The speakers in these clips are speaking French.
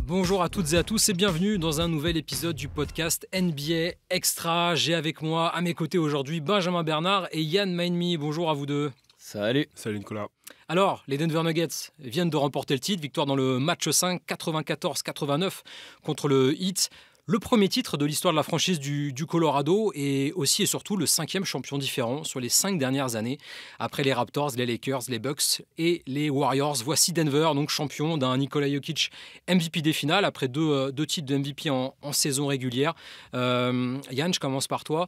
Bonjour à toutes et à tous et bienvenue dans un nouvel épisode du podcast NBA Extra. J'ai avec moi à mes côtés aujourd'hui Benjamin Bernard et Yann Mainmi. Bonjour à vous deux. Salut. Salut Nicolas. Alors, les Denver Nuggets viennent de remporter le titre, victoire dans le match 5, 94-89 contre le Heat. Le premier titre de l'histoire de la franchise du, Colorado est aussi et surtout le cinquième champion différent sur les cinq dernières années, après les Raptors, les Lakers, les Bucks et les Warriors. Voici Denver, donc champion d'un Nikola Jokic MVP des finales, après deux, euh, titres de MVP en, saison régulière. Euh, Yann, je commence par toi.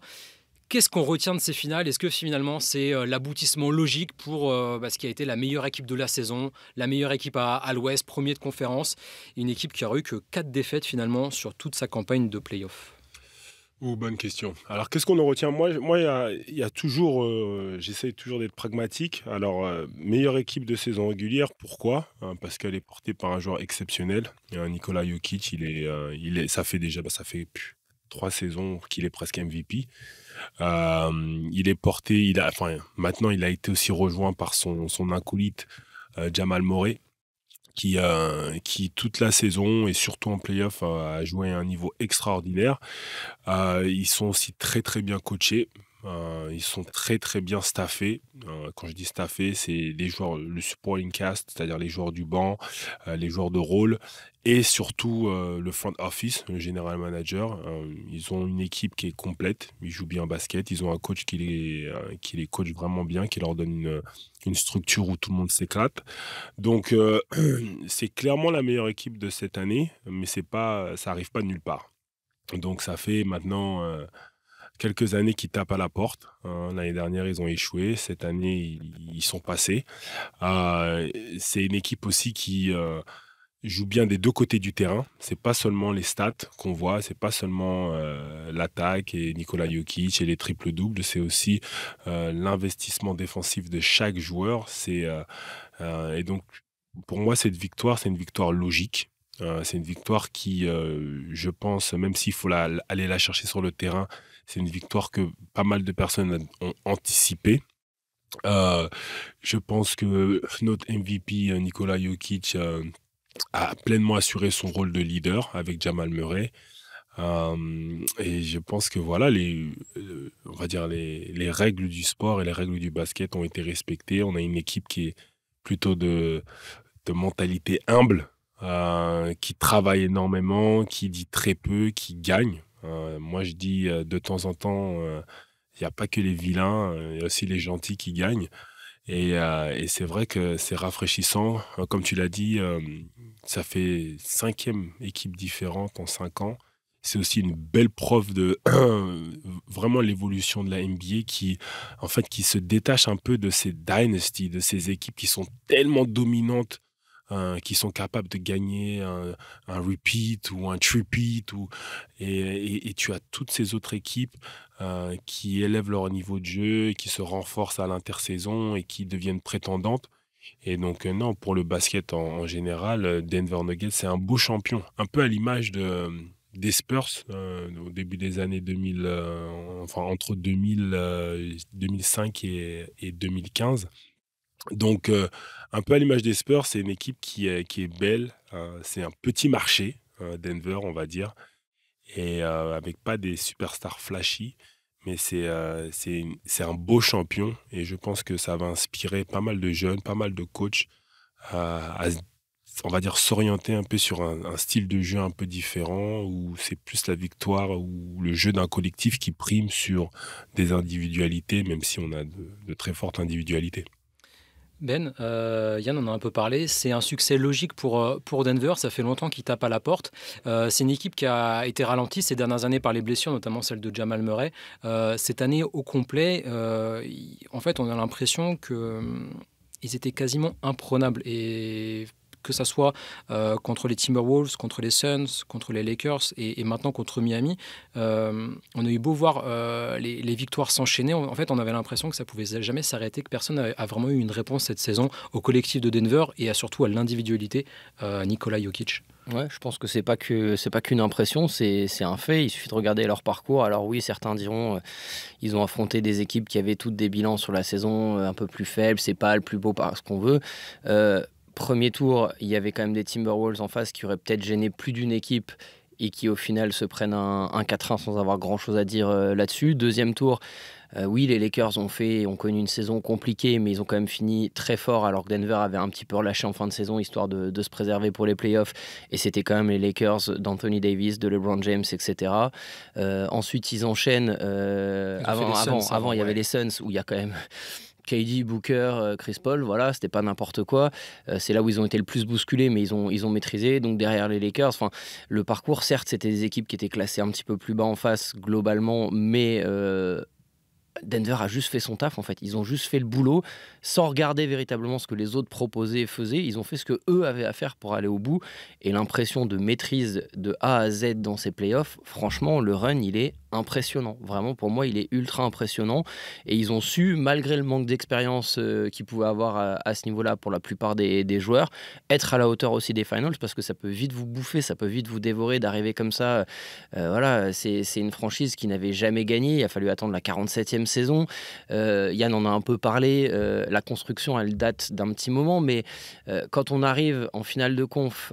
Qu'est-ce qu'on retient de ces finales Est-ce que finalement c'est euh, l'aboutissement logique pour euh, bah, ce qui a été la meilleure équipe de la saison, la meilleure équipe à, l'Ouest, premier de conférence, une équipe qui a eu que quatre défaites finalement sur toute sa campagne de playoff Ouh, bonne question. Alors, qu'est-ce qu'on en retient Moi, il moi, y, y a toujours, euh, toujours d'être pragmatique. Alors, euh, meilleure équipe de saison régulière, pourquoi hein, Parce qu'elle est portée par un joueur exceptionnel. Nicolas Jokic, il est, il est, ça fait déjà, bah, ça fait trois saisons qu'il est presque MVP. Euh, il est porté, il a, enfin, maintenant il a été aussi rejoint par son, son acolyte euh, Jamal Morey, qui, euh, qui toute la saison et surtout en playoff a joué à un niveau extraordinaire. ils sont aussi très très bien coachés. Euh, ils sont très très bien staffés. Euh, quand je dis staffés, c'est les joueurs, le supporting cast, c'est-à-dire les joueurs du banc, euh, les joueurs de rôle et surtout le front office, le general manager. ils ont une équipe qui est complète, ils jouent bien basket, ils ont un coach qui les, qui les coach vraiment bien, qui leur donne une, une structure où tout le monde s'éclate. Donc c'est clairement la meilleure équipe de cette année, mais c'est pas, ça arrive pas de nulle part. Donc ça fait maintenant quelques années qui tapent à la porte. Euh, l'année dernière, ils ont échoué. Cette année, ils, sont passés. Euh, c'est une équipe aussi qui euh, joue bien des deux côtés du terrain. C'est pas seulement les stats qu'on voit, c'est pas seulement l'attaque et Nikola Jokic et les triples doubles. C'est aussi l'investissement défensif de chaque joueur. C'est et donc pour moi, cette victoire, c'est une victoire logique. c'est une victoire qui, je pense, même s'il faut aller la chercher sur le terrain, c'est une victoire que pas mal de personnes ont anticipée. Euh, je pense que notre MVP euh, Nikola Jokic euh, a pleinement assuré son rôle de leader avec Jamal Murray. et je pense que voilà, les, on va dire les, règles du sport et les règles du basket ont été respectées. On a une équipe qui est plutôt de mentalité humble, qui travaille énormément, qui dit très peu, qui gagne. Euh, moi, je dis euh, de temps en temps, il euh, n'y a pas que les vilains, il y a aussi les gentils qui gagnent. Et, c'est vrai que c'est rafraîchissant. Comme tu l'as dit, ça fait cinquième équipe différente en cinq ans. C'est aussi une belle preuve de vraiment l'évolution de la NBA qui, en fait, qui se détache un peu de ces dynasties, de ces équipes qui sont tellement dominantes qui sont capables de gagner un, repeat ou un tripeat. et, tu as toutes ces autres équipes euh, qui élèvent leur niveau de jeu, qui se renforcent à l'intersaison et qui deviennent prétendantes. Et donc, euh, non, pour le basket en, général, euh, Denver Nuggets, c'est un beau champion, un peu à l'image des Spurs au début des années 2000, enfin entre 2005 et 2015. Donc, euh, un peu à l'image des Spurs, c'est une équipe qui est, belle. Hein. c'est un petit marché, hein, Denver, on va dire. Et euh, avec pas des superstars flashy, mais euh, c'est un beau champion. Et je pense que ça va inspirer pas mal de jeunes, pas mal de coachs à, on va dire, s'orienter un peu sur un, style de jeu un peu différent, où c'est plus la victoire ou le jeu d'un collectif qui prime sur des individualités, même si on a de très fortes individualités. Ben, euh, Yann en a un peu parlé, c'est un succès logique pour, euh, pour Denver, ça fait longtemps qu'ils tape à la porte. Euh, c'est une équipe qui a été ralentie ces dernières années par les blessures, notamment celle de Jamal Murray. cette année au complet, en fait, on a l'impression qu'ils hum, étaient quasiment imprenables. Et que ce soit euh, contre les Timberwolves, contre les Suns, contre les Lakers et, maintenant contre Miami, euh, on a eu beau voir euh, les, victoires s'enchaîner. En fait, on avait l'impression que ça pouvait jamais s'arrêter, que personne a, vraiment eu une réponse cette saison au collectif de Denver et à, surtout à l'individualité Nikola Jokic. Ouais, je pense que c'est pas que c'est pas qu'une impression, c'est un fait. Il suffit de regarder leur parcours. Alors oui, certains diront qu'ils ils ont affronté des équipes qui avaient toutes des bilans sur la saison un peu plus faibles. C'est pas le plus beau par ce qu'on veut. Euh, premier tour, il y avait quand même des Timberwolves en face qui auraient peut-être gêné plus d'une équipe et qui au final se prennent un, 4-1 sans avoir grand-chose à dire euh, là-dessus. Deuxième tour, euh, oui, les Lakers ont fait, ont connu une saison compliquée, mais ils ont quand même fini très fort alors que Denver avait un petit peu relâché en fin de saison histoire de, se préserver pour les playoffs. Et c'était quand même les Lakers d'Anthony Davis, de LeBron James, etc. Euh, ensuite, ils enchaînent. avant, hein, avant, il y avait les Suns où il y a quand même KD, Booker, euh, Chris Paul, voilà, c'était pas n'importe quoi. Euh, c'est là où ils ont été le plus bousculés, mais ils ont, ils ont maîtrisé. Donc derrière les Lakers, le parcours, certes, c'était des équipes qui étaient classées un petit peu plus bas en face globalement, mais euh, Denver a juste fait son taf en fait. Ils ont juste fait le boulot sans regarder véritablement ce que les autres proposaient et faisaient. Ils ont fait ce que eux avaient à faire pour aller au bout. Et l'impression de maîtrise de A à Z dans ces playoffs, franchement, le run, il est impressionnant. Vraiment, pour moi, il est ultra impressionnant. Et ils ont su, malgré le manque d'expérience euh, qu'ils pouvaient avoir à, ce niveau-là pour la plupart des, joueurs, être à la hauteur aussi des finals parce que ça peut vite vous bouffer, ça peut vite vous dévorer d'arriver comme ça. Euh, voilà, c'est une franchise qui n'avait jamais gagné. Il a fallu attendre la 47e saison. Euh, Yann en a un peu parlé, euh, la construction, elle date d'un petit moment, mais euh, quand on arrive en finale de conf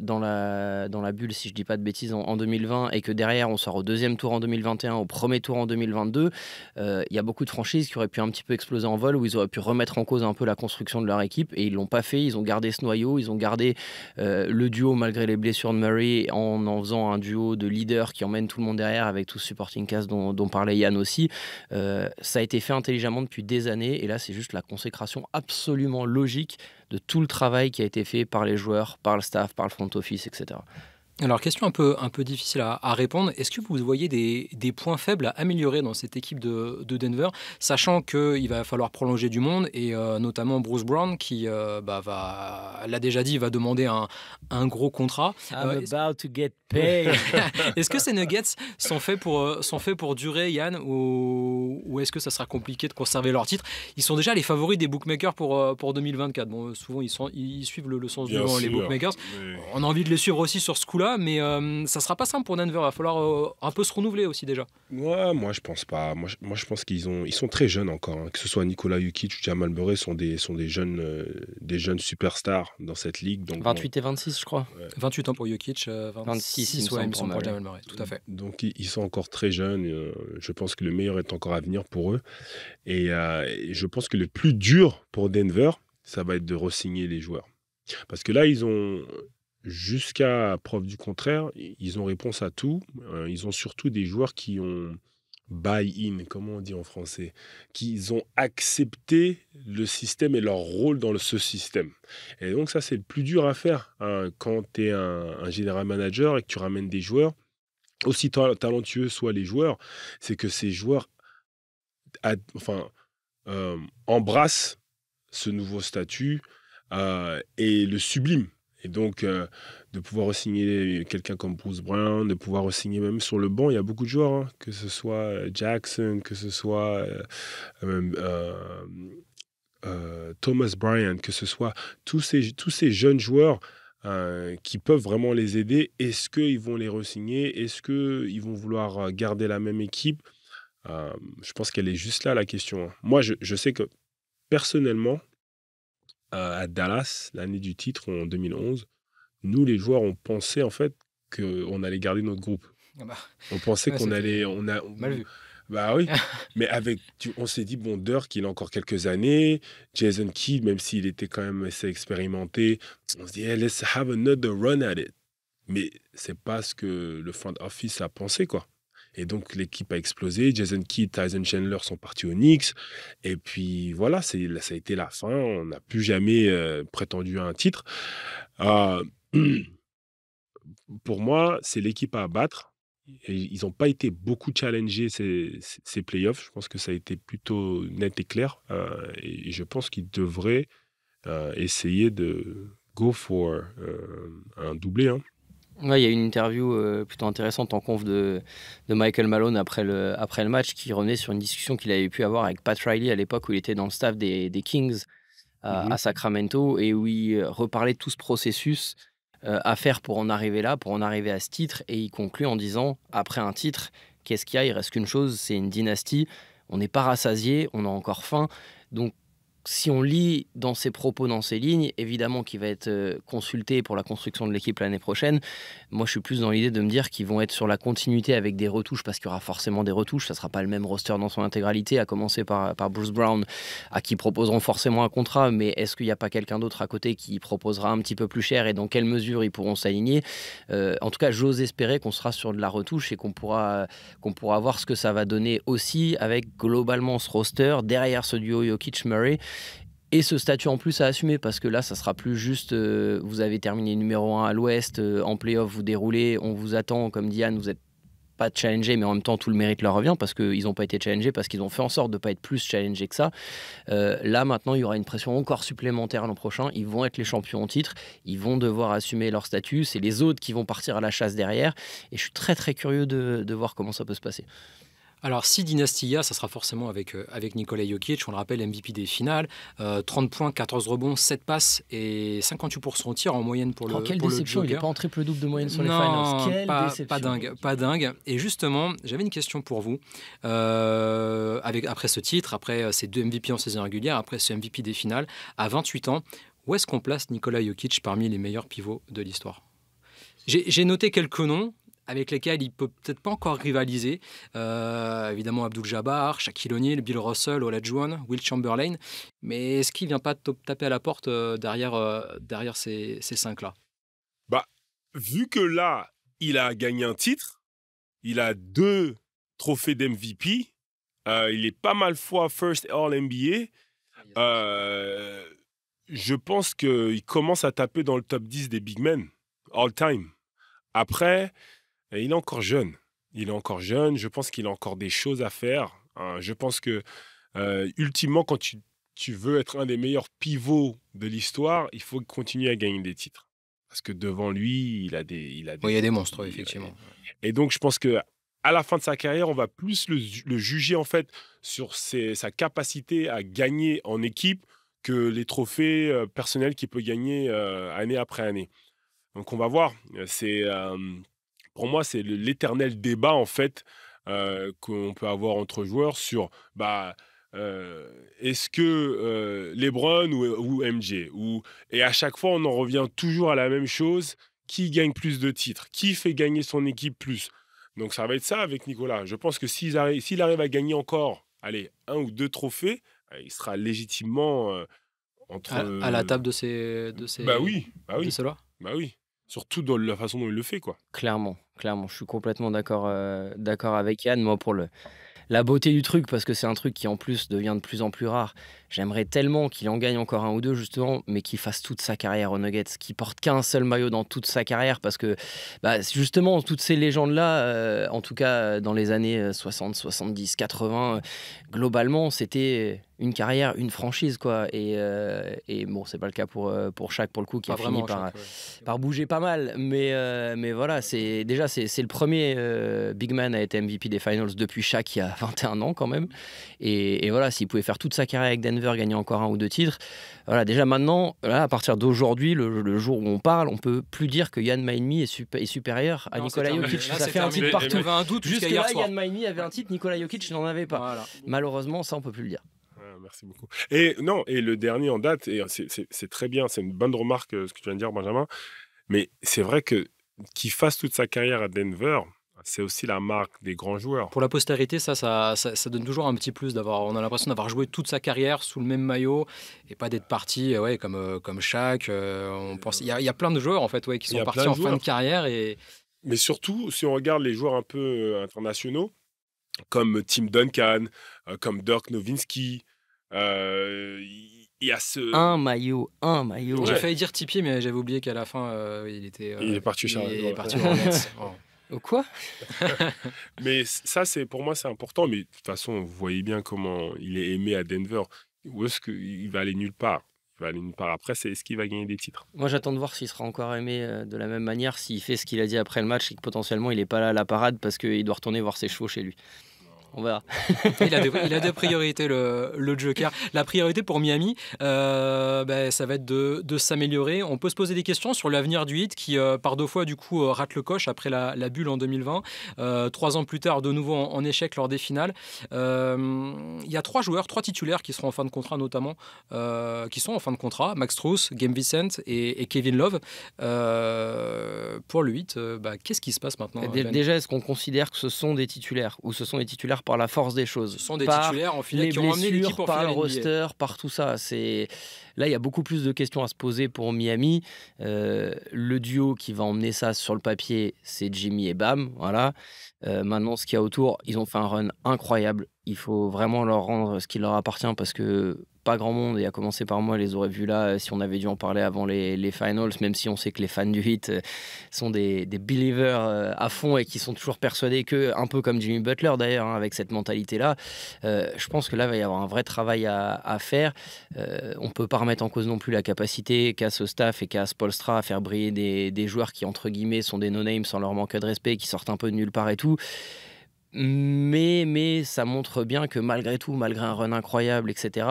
dans, la, dans la bulle, si je dis pas de bêtises, en, 2020, et que derrière on sort au deuxième tour en 2021, au premier tour en 2022, il y a beaucoup de franchises qui auraient pu un petit peu exploser en vol, où ils auraient pu remettre en cause un peu la construction de leur équipe, et ils l'ont pas fait, ils ont gardé ce noyau, ils ont gardé le duo malgré les blessures de Murray, en en faisant un duo de leader qui emmène tout le monde derrière avec tout ce supporting cast dont, dont parlait Yann aussi. Euh, ça a été fait intelligemment depuis des années et là c'est juste la consécration absolument logique de tout le travail qui a été fait par les joueurs, par le staff, par le front office, etc. Alors, question un peu, un peu difficile à, répondre. Est-ce que vous voyez des, points faibles à améliorer dans cette équipe de, Denver, sachant qu'il va falloir prolonger du monde, et euh, notamment Bruce Brown, qui euh, bah, va, l'a déjà dit, va demander un, gros contrat. I'm euh, about to get paid. est-ce que ces nuggets sont faits pour, sont pour durer, Yann, ou, est-ce que ça sera compliqué de conserver leur titre Ils sont déjà les favoris des bookmakers pour, pour 2024. Bon, souvent, ils, ils suivent le, sens du vent, les bookmakers. On a envie de les suivre aussi sur ce coup mais ça euh, ça sera pas simple pour Denver. Il va falloir euh, un peu se renouveler aussi déjà. Ouais, moi je pense pas. Moi moi, je pense qu'ils ont, ils sont très jeunes encore. Hein. Que ce soit Nicolas Jokic ou Jamal Murray sont des, sont des jeunes, euh, des jeunes superstars dans cette ligue. Donc 28 et 26, je crois. 28 ans pour Jokic, 26, 26 ouais, pour Jamal Murray. Tout à fait. Donc ils, sont encore très jeunes. je pense que le meilleur est encore à venir pour eux. Et, je pense que le plus dur pour Denver, ça va être de re les joueurs. Parce que là, ils ont, jusqu'à preuve du contraire, ils ont réponse à tout. Hein, ils ont surtout des joueurs qui ont buy-in, comment on dit en français, qui ont accepté le système et leur rôle dans ce système. Et donc ça, c'est le plus dur à faire hein, quand tu es un, général manager et que tu ramènes des joueurs, aussi talentueux soient les joueurs, c'est que ces joueurs enfin, euh, embrassent ce nouveau statut euh, et le subliment. Et donc, euh, de pouvoir signer quelqu'un comme Bruce Brown, de pouvoir signer même sur le banc, il y a beaucoup de joueurs, hein. que ce soit euh, Jackson, que ce soit euh, Thomas Bryant, que ce soit tous ces, tous ces jeunes joueurs. qui peuvent vraiment les aider. Est-ce qu'ils vont les re-signer Est-ce qu'ils vont vouloir garder la même équipe Je pense qu'elle est juste là, la question. Hein. Moi, je sais que personnellement, à, Dallas, l'année du titre en 2011, nous, les joueurs, on pensait en fait qu'on allait garder notre groupe. Ah bah. on pensait qu'on allait. On a, Mal vu. Bah oui. mais avec, on s'est dit, bon, Dirk, il a encore quelques années. Jason Kidd, même s'il était quand même assez expérimenté, on se dit, let's have another run at it. Mais c'est pas ce que le front office a pensé, quoi. Et donc, l'équipe a explosé. Jason Kidd, Tyson Chandler sont partis au Knicks. Et puis, voilà, ça a été la fin. On n'a plus jamais euh, prétendu à un titre. Euh, pour moi, c'est l'équipe à battre. Et ils n'ont pas été beaucoup challengés ces, playoffs. Je pense que ça a été plutôt net et clair. Euh, et je pense qu'ils devraient essayer de go for un doublé. Hein il y a une interview euh, plutôt intéressante en conf de, de, Michael Malone après le, après le match qui revenait sur une discussion qu'il avait pu avoir avec Pat Riley à l'époque où il était dans le staff des, des Kings à, mhm. Sacramento et où il euh, reparlait tout ce processus euh, à faire pour en arriver là, pour en arriver à ce titre. Et il conclut en disant, après un titre, qu'est-ce qu'il y a Il reste qu'une chose, c'est une dynastie. On n'est pas rassasié, on a encore faim. Donc si on lit dans ses propos, dans ses lignes, évidemment qu'il va être euh, consulté pour la construction de l'équipe l'année prochaine. Moi, je suis plus dans l'idée de me dire qu'ils vont être sur la continuité avec des retouches, parce qu'il y aura forcément des retouches. Ça ne sera pas le même roster dans son intégralité, à commencer par, Bruce Brown, à qui proposeront forcément un contrat. Mais est-ce qu'il n'y a pas quelqu'un d'autre à côté qui proposera un petit peu plus cher et dans quelle mesure ils pourront s'aligner euh, En tout cas, j'ose espérer qu'on sera sur de la retouche et qu'on pourra, qu'on pourra voir ce que ça va donner aussi avec globalement ce roster derrière ce duo Jokic-Murray. Et ce statut en plus à assumer, parce que là, ça sera plus juste, euh, vous avez terminé numéro 1 à l'ouest, euh, en playoff, vous déroulez, on vous attend, comme Diane, vous n'êtes pas challengé, mais en même temps, tout le mérite leur revient parce qu'ils n'ont pas été challengés, parce qu'ils ont fait en sorte de ne pas être plus challengés que ça. Euh, là, maintenant, il y aura une pression encore supplémentaire l'an prochain. Ils vont être les champions en titre. Ils vont devoir assumer leur statut. C'est les autres qui vont partir à la chasse derrière. Et je suis très, très curieux de voir comment ça peut se passer. Alors, si Dynastia, ça sera forcément avec, euh, avec Nikola Jokic, on le rappelle, MVP des finales, 30 euh, points, 14 rebonds, 7 passes et 58% au tir en moyenne pour oh, le. quelle déception, il n'est pas en triple-double de moyenne sur les finals. Quelle pas, déception. pas dingue, pas dingue. Et justement, j'avais une question pour vous. Euh, avec, après ce titre, après ces deux MVP en saison régulière, après ce MVP des finales, à 28 ans, où est-ce qu'on place Nikola Jokic parmi les meilleurs pivots de l'histoire j'ai noté quelques noms, avec lesquels il peut peut-être pas encore rivaliser. Euh, évidemment, Abdul Jabbar, Shaquille O'Neal, Bill Russell, Olajuwon, Will Chamberlain. Mais est-ce qu'il vient pas taper à la porte euh, derrière, euh, derrière ces, cinq-là Bah, vu que là, il a gagné un titre, il a deux trophées d'MVP, il est pas mal fois First All NBA. Ah, je pense qu'il commence à taper dans le top 10 des big men all time. Après, il est encore jeune. Il est encore jeune. Je pense qu'il a encore des choses à faire. Hein. Je pense que, euh, ultimement, quand tu, tu, veux être un des meilleurs pivots de l'histoire, il faut continuer à gagner des titres. Parce que devant lui, il a des. Il a des, oui, il y a des monstres, effectivement. Et donc, je pense que à la fin de sa carrière, on va plus le, juger en fait sur sa capacité à gagner en équipe que les trophées euh, personnels qu'il peut gagner euh, année après année. Donc on va voir. C'est pour moi, c'est l'éternel débat, en fait, euh, qu'on peut avoir entre joueurs sur bah, euh, est-ce que les euh, LeBron ou, ou, MJ ou, Et à chaque fois, on en revient toujours à la même chose qui gagne plus de titres Qui fait gagner son équipe plus Donc, ça va être ça avec Nicolas. Je pense que s'il arrive, s'il arrive à gagner encore allez, un ou deux trophées, il sera légitimement. entre, à, la table de ces de bah ces bah, bah oui bah oui bah oui Surtout dans la façon dont il le fait, quoi. Clairement, clairement. Je suis complètement d'accord euh, d'accord avec Yann. Moi, pour le, la beauté du truc, parce que c'est un truc qui, en plus, devient de plus en plus rare. J'aimerais tellement qu'il en gagne encore un ou deux, justement, mais qu'il fasse toute sa carrière au Nuggets, qu'il porte qu'un seul maillot dans toute sa carrière, parce que, bah, justement, toutes ces légendes-là, euh, en tout cas, dans les années 60, 70, 80, globalement, c'était une carrière, une franchise quoi. Et, euh, et bon, c'est pas le cas pour euh, pour chaque pour le coup qui a fini par bouger pas mal. Mais euh, mais voilà, c'est déjà c'est le premier big man à être MVP des finals depuis Shaq il y a 21 ans quand même. Et, voilà, s'il pouvait faire toute sa carrière avec Denver, gagner encore un ou deux titres, voilà. Déjà maintenant, là à partir d'aujourd'hui, le, jour où on parle, on peut plus dire que Yann Maimi est, supérieur à Nikola Jokic. Ça fait un titre partout. un doute là, Yann Maimi avait un titre, Nikola Jokic n'en avait pas. Malheureusement, ça on peut plus le dire merci beaucoup. Et non, et le dernier en date, et c'est très bien, c'est une bonne remarque euh, ce que tu viens de dire, Benjamin. Mais c'est vrai que qu'il fasse toute sa carrière à Denver, c'est aussi la marque des grands joueurs. Pour la postérité, ça, ça, donne toujours un petit plus d'avoir. On a l'impression d'avoir joué toute sa carrière sous le même maillot et pas d'être parti, euh, ouais, comme euh, comme Shaq. on pense, il y, a plein de joueurs en fait, ouais, qui sont partis en fin de carrière et. Mais surtout, si on regarde les joueurs un peu internationaux, comme Tim Duncan, comme Dirk Nowitzki, euh, il a ce... Un maillot, un maillot. J'ai failli dire tipier, mais j'avais oublié qu'à la fin, euh, il était... il est parti chez Il est parti Au oh. quoi Mais ça, c'est pour moi, c'est important. Mais de toute façon, vous voyez bien comment il est aimé à Denver. Où est-ce qu'il va aller nulle part Il va aller nulle part. Après, c'est est-ce qu'il va gagner des titres Moi, j'attends de voir s'il sera encore aimé euh, de la même manière, s'il fait ce qu'il a dit après le match et que potentiellement, il n'est pas là à la parade parce qu'il doit retourner voir ses chevaux chez lui on il, a des priorités, le, le Joker. La priorité pour Miami, euh, ben, ça va être de, de s'améliorer. On peut se poser des questions sur l'avenir du Heat qui, euh, par deux fois, du coup, euh, rate le coche après la, bulle en 2020. trois ans plus tard, de nouveau en, échec lors des finales. Il y a trois joueurs, trois titulaires qui seront en fin de contrat, notamment, qui sont en fin de contrat Max Truss Game Vicent et, Kevin Love. pour le Heat bah, qu'est-ce qui se passe maintenant ben? Déjà, est-ce qu'on considère que ce sont des titulaires ou ce sont des titulaires par la force des choses. Ce sont des titulaires en finale les qui ont blessures, par le roster, par tout ça. C'est là il y a beaucoup plus de questions à se poser pour Miami. Euh, le duo qui va emmener ça sur le papier, c'est Jimmy et Bam. Voilà. Euh, maintenant, ce qu'il y a autour, ils ont fait un run incroyable. Il faut vraiment leur rendre ce qui leur appartient parce que pas grand monde, et à commencer par moi, les aurait vus là euh, si on avait dû en parler avant les, finals, même si on sait que les fans du hit euh, sont des, believers euh, à fond et qui sont toujours persuadés que, un peu comme Jimmy Butler d'ailleurs, hein, avec cette mentalité-là, je pense que là, va y avoir un vrai travail à, faire. on peut pas remettre en cause non plus la capacité qu'a ce staff et qu'a polstra à faire briller des, des, joueurs qui, entre guillemets, sont des no-names sans leur manquer de respect, qui sortent un peu de nulle part et tout. Mais, mais ça montre bien que malgré tout, malgré un run incroyable, etc.,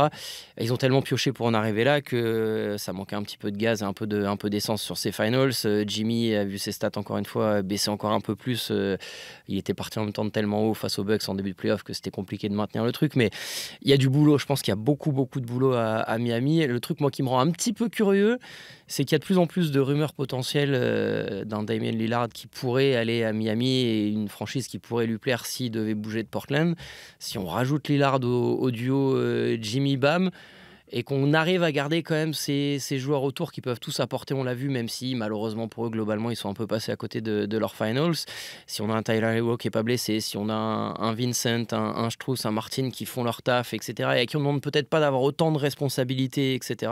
ils ont tellement pioché pour en arriver là que ça manquait un petit peu de gaz et un peu d'essence sur ces finals. Euh, Jimmy a vu ses stats encore une fois baisser encore un peu plus. Euh, il était parti en même temps de tellement haut face aux Bucks en début de playoff que c'était compliqué de maintenir le truc. Mais il y a du boulot. Je pense qu'il y a beaucoup, beaucoup de boulot à, à Miami. Le truc, moi, qui me rend un petit peu curieux, c'est qu'il y a de plus en plus de rumeurs potentielles euh, d'un Damien Lillard qui pourrait aller à Miami et une franchise qui pourrait lui plaire s'il devait bouger de Portland. Si on rajoute Lillard au, au duo euh, Jimmy Bam, et qu'on arrive à garder quand même ces, ces, joueurs autour qui peuvent tous apporter, on l'a vu, même si malheureusement pour eux, globalement, ils sont un peu passés à côté de, leurs finals. Si on a un Tyler Hero qui n'est pas blessé, si on a un, Vincent, un, un, un Martin qui font leur taf, etc., et à qui on demande peut-être pas d'avoir autant de responsabilités, etc.,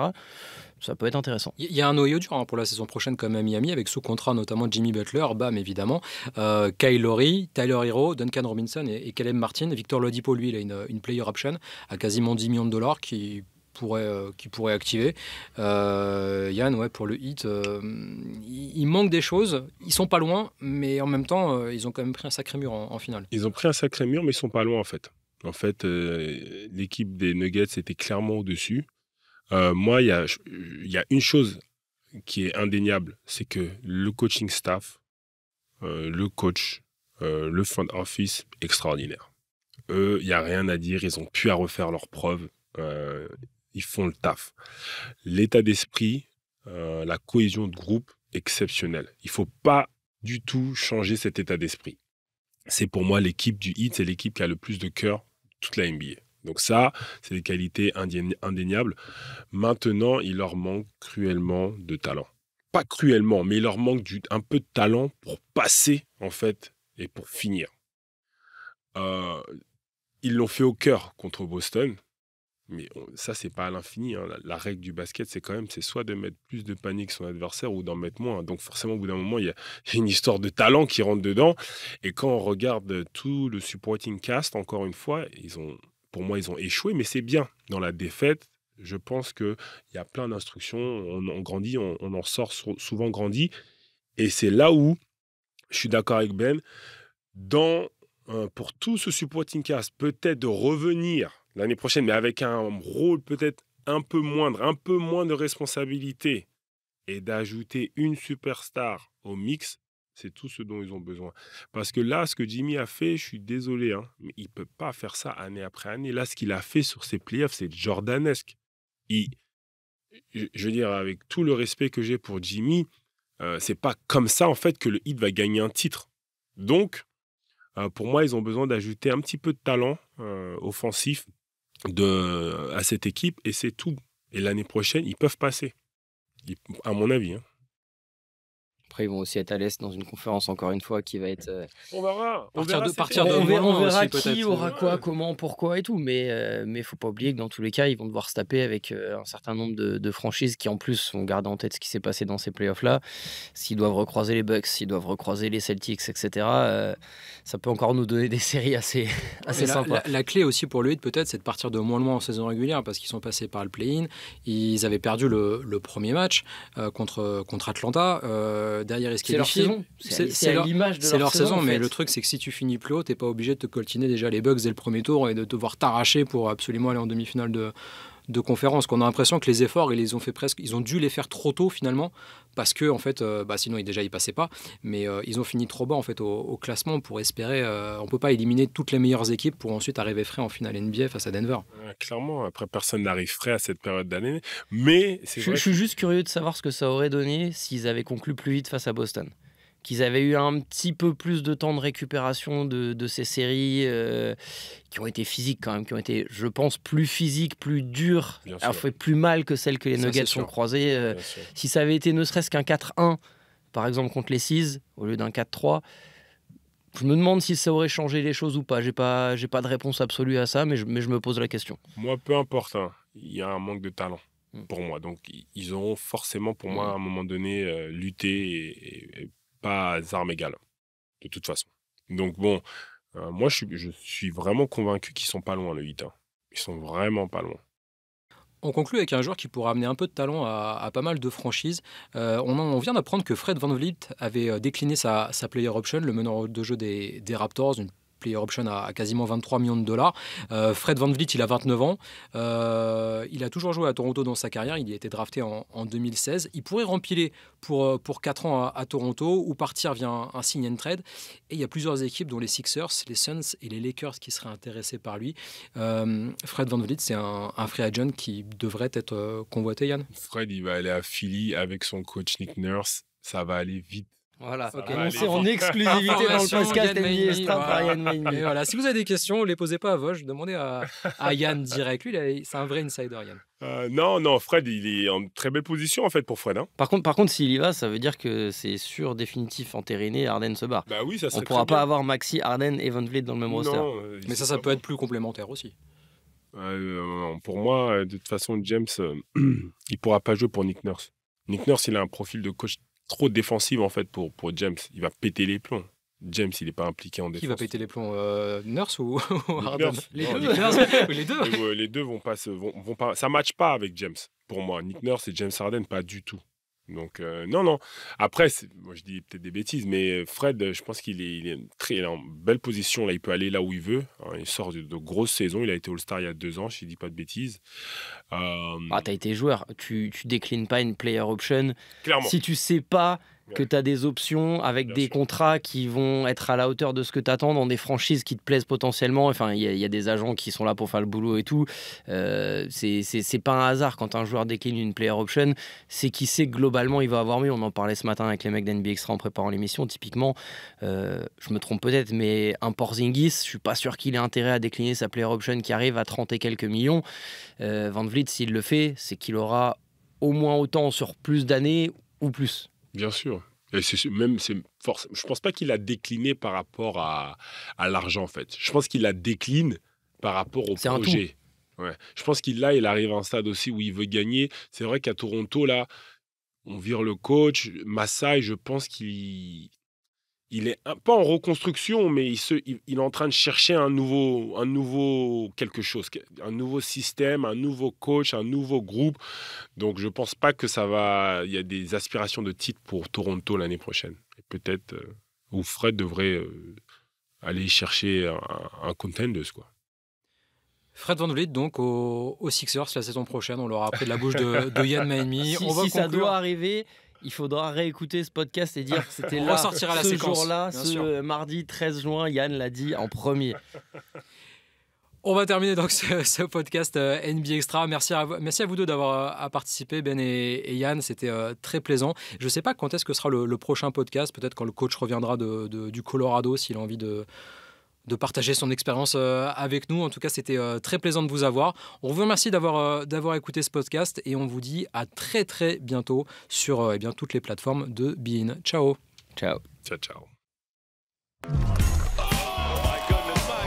ça peut être intéressant. Il y a un noyau dur hein, pour la saison prochaine comme à Miami, avec sous contrat notamment Jimmy Butler, Bam évidemment, euh, Kyle Lowry, Tyler Hero, Duncan Robinson et, Caleb Martin. Victor Lodipo, lui, il a une, une player option à quasiment 10 millions de dollars qui pourrait, euh, qui pourrait activer. Euh, Yann, ouais, pour le hit, euh, il manque des choses. Ils sont pas loin, mais en même temps, ils ont quand même pris un sacré mur en, finale. Ils ont pris un sacré mur, mais ils sont pas loin en fait. En fait, l'équipe des Nuggets était clairement au-dessus. moi, il y, y a, une chose qui est indéniable, c'est que le coaching staff, le coach, le front office, extraordinaire. Eux, il n'y a rien à dire, ils ont pu à refaire leurs preuves ils font le taf. L'état d'esprit, euh, la cohésion de groupe, exceptionnelle. Il ne faut pas du tout changer cet état d'esprit. C'est pour moi l'équipe du hit, c'est l'équipe qui a le plus de cœur toute la NBA. Donc ça, c'est des qualités indéniables. Maintenant, il leur manque cruellement de talent. Pas cruellement, mais il leur manque un peu de talent pour passer, en fait, et pour finir. Euh, ils l'ont fait au cœur contre Boston. Mais ça, oh, ça, c'est pas à l'infini. Hein. La, règle du basket, c'est quand même, c'est soit de mettre plus de panique que son adversaire ou d'en mettre moins. Donc forcément, au bout d'un moment, il y, a une histoire de talent qui rentre dedans. Et quand on regarde tout le supporting cast, encore une fois, ils ont, pour moi, ils ont échoué, mais c'est bien. Dans la défaite, je pense qu'il y a plein d'instructions. On, on, grandit, on, en sort souvent grandi. Et c'est là où je suis d'accord avec Ben. Dans, euh, pour tout ce supporting cast, peut-être de revenir l'année prochaine, mais avec un rôle peut-être un peu moindre, un peu moins de responsabilité, et d'ajouter une superstar au mix, c'est tout ce dont ils ont besoin. Parce que là, ce que Jimmy a fait, je suis désolé, hein, mais il ne peut pas faire ça année après année. Là, ce qu'il a fait sur ses playoffs, c'est jordanesque. Il, je veux dire, avec tout le respect que j'ai pour Jimmy, ce euh, c'est pas comme ça, en fait, que le hit va gagner un titre. Donc, euh, pour moi, ils ont besoin d'ajouter un petit peu de talent euh, offensif de, à cette équipe et c'est tout. Et l'année prochaine, ils peuvent passer. à mon avis. Hein. Après, ils vont aussi être à l'Est dans une conférence, encore une fois, qui va être. Euh, on verra. On verra, de, partir de on verra, hein, qui euh, aura quoi, comment, pourquoi et tout. Mais euh, mais faut pas oublier que dans tous les cas, ils vont devoir se taper avec un certain nombre de, franchises qui, en plus, vont garder en tête ce qui s'est passé dans ces playoffs-là. S'ils doivent recroiser les Bucks, s'ils doivent recroiser les Celtics, etc., ça peut encore nous donner des séries assez, assez sympa. La, clé aussi pour lui peut-être, c'est de partir de moins loin en saison régulière parce qu'ils sont passés par le play-in. Ils avaient perdu le, le premier match contre, contre Atlanta derrière est leur C'est leur saison. C'est leur, saison, mais le truc, c'est que si tu finis plus haut, t'es pas obligé de te coltiner déjà les bugs dès le premier tour et de te voir t'arracher pour absolument aller en demi-finale de, de conférences. Qu'on a l'impression que les efforts, ils les ont fait presque, ils ont dû les faire trop tôt finalement, parce que en fait, euh, bah, sinon ils déjà ils passaient pas. Mais euh, ils ont fini trop bas en fait au, classement pour espérer. Euh, on peut pas éliminer toutes les meilleures équipes pour ensuite arriver frais en finale NBA face à Denver. clairement, après personne n'arrive frais à cette période d'année. Mais je, suis juste curieux de savoir ce que ça aurait donné s'ils avaient conclu plus vite face à Boston qu'ils avaient eu un petit peu plus de temps de récupération de, de ces séries euh, qui ont été physiques quand même, qui ont été, je pense, plus physiques, plus dures, a fait plus mal que celles que les Nuggets ont croisées. Euh, si ça avait été ne serait-ce qu'un 4-1, par exemple, contre les 6 au lieu d'un 4-3, je me demande si ça aurait changé les choses ou pas. J'ai pas, j'ai pas de réponse absolue à ça, mais je, mais je me pose la question. Moi, peu importe, hein, il y a un manque de talent mm. pour moi. Donc, ils auront forcément, pour moi, à un moment donné, euh, lutté et pas armes égales, de toute façon. Donc bon, euh, moi je suis, vraiment convaincu qu'ils sont pas loin, le 8. Hein. Ils sont vraiment pas loin. On conclut avec un joueur qui pourra amener un peu de talent à, pas mal de franchises. Euh, on, vient d'apprendre que Fred Van Vliet avait euh, décliné sa, player option, le meneur de jeu des, des Raptors, une player option à, quasiment 23 millions de dollars. Euh, Fred Van Vliet, il a 29 ans. Euh, il a toujours joué à Toronto dans sa carrière. Il y a été drafté en, 2016. Il pourrait rempiler pour, euh, pour 4 ans à, Toronto ou partir via un, sign and trade. Et il y a plusieurs équipes, dont les Sixers, les Suns et les Lakers, qui seraient intéressés par lui. Fred Van Vliet, c'est un, un, free agent qui devrait être convoité, Yann. Fred, il va aller à Philly avec son coach Nick Nurse. Ça va aller vite voilà, en exclusivité dans le podcast Yann voilà. Si vous avez des questions, ne les posez pas à Vosch demandez à, à Yann direct. Lui, c'est un vrai insider, Yann. Euh, non, non, Fred, il est en très belle position en fait pour Fred. Hein. Par contre, par contre, s'il y va, ça veut dire que c'est sûr, définitif, entériné, Arden se barre Bah oui, ça On ne pourra pas avoir Maxi, Arden et Van Vliet dans le même roster. Euh, Mais ça, ça peut être plus complémentaire aussi. Euh, pour moi, de toute façon, James, il ne pourra pas jouer pour Nick Nurse. Nick Nurse, il a un profil de coach trop défensive en fait pour, James. Il va péter les plombs. James, il n'est pas impliqué en défense. Qui va péter les plombs euh, Nurse ou Harden les, deux. les deux. vont pas se, vont pas, ça match pas avec James. Pour moi, Nick Nurse et James Harden pas du tout. Donc euh, non, non. Après, moi, je dis peut-être des bêtises, mais euh, Fred, je pense qu'il est, très, en belle position. Là, il peut aller là où il veut. Hein. Il sort de, grosses saisons. Il a été All-Star il y a deux ans, si je dis pas de bêtises. Euh, ah, tu as été joueur. Tu, tu déclines pas une player option. Si tu sais pas que tu as des options avec des contrats qui vont être à la hauteur de ce que tu attends dans des franchises qui te plaisent potentiellement. Enfin, il y, a des agents qui sont là pour faire le boulot et tout. Euh, c'est pas un hasard quand un joueur décline une player option, c'est qu'il sait globalement il va avoir mieux. On en parlait ce matin avec les mecs dnbx Extra en préparant l'émission. Typiquement, euh, je me trompe peut-être, mais un Porzingis, je suis pas sûr qu'il ait intérêt à décliner sa player option qui arrive à 30 et quelques millions. Euh, Van Vliet, s'il le fait, c'est qu'il aura au moins autant sur plus d'années ou plus. Bien sûr. Et même, Je pense pas qu'il a décliné par rapport à, l'argent, en fait. Je pense qu'il la décline par rapport au projet. Ouais. Je pense qu'il là, il arrive à un stade aussi où il veut gagner. C'est vrai qu'à Toronto, là, on vire le coach. Massa, je pense qu'il il est pas en reconstruction, mais il, est en train de chercher un nouveau, un nouveau quelque chose, un nouveau système, un nouveau coach, un nouveau groupe. Donc je ne pense pas que ça va. Il y a des aspirations de titre pour Toronto l'année prochaine. peut-être euh, Fred devrait euh, aller chercher un, un quoi. Fred Van donc, aux au Sixers la saison prochaine. On l'aura après de la bouche de, de Yann Maimi. on si ça doit arriver, il faudra réécouter ce podcast et dire que c'était là, ce jour-là, ce mardi 13 juin, Yann l'a dit en premier. On va terminer donc ce, podcast euh, NB Extra. Merci à, merci à vous deux d'avoir euh, participé, Ben et, Yann. C'était euh, très plaisant. Je ne sais pas quand est-ce que sera le, prochain podcast. Peut-être quand le coach reviendra du Colorado, s'il a envie de, de partager son expérience euh, avec nous. En tout cas, c'était euh, très plaisant de vous avoir. On vous remercie euh, d'avoir écouté ce podcast et on vous dit à très très bientôt sur eh bien, toutes les plateformes de Bean. Ciao. Ciao. Ciao, ciao.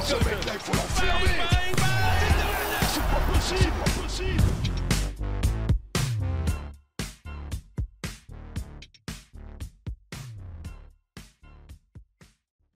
Oh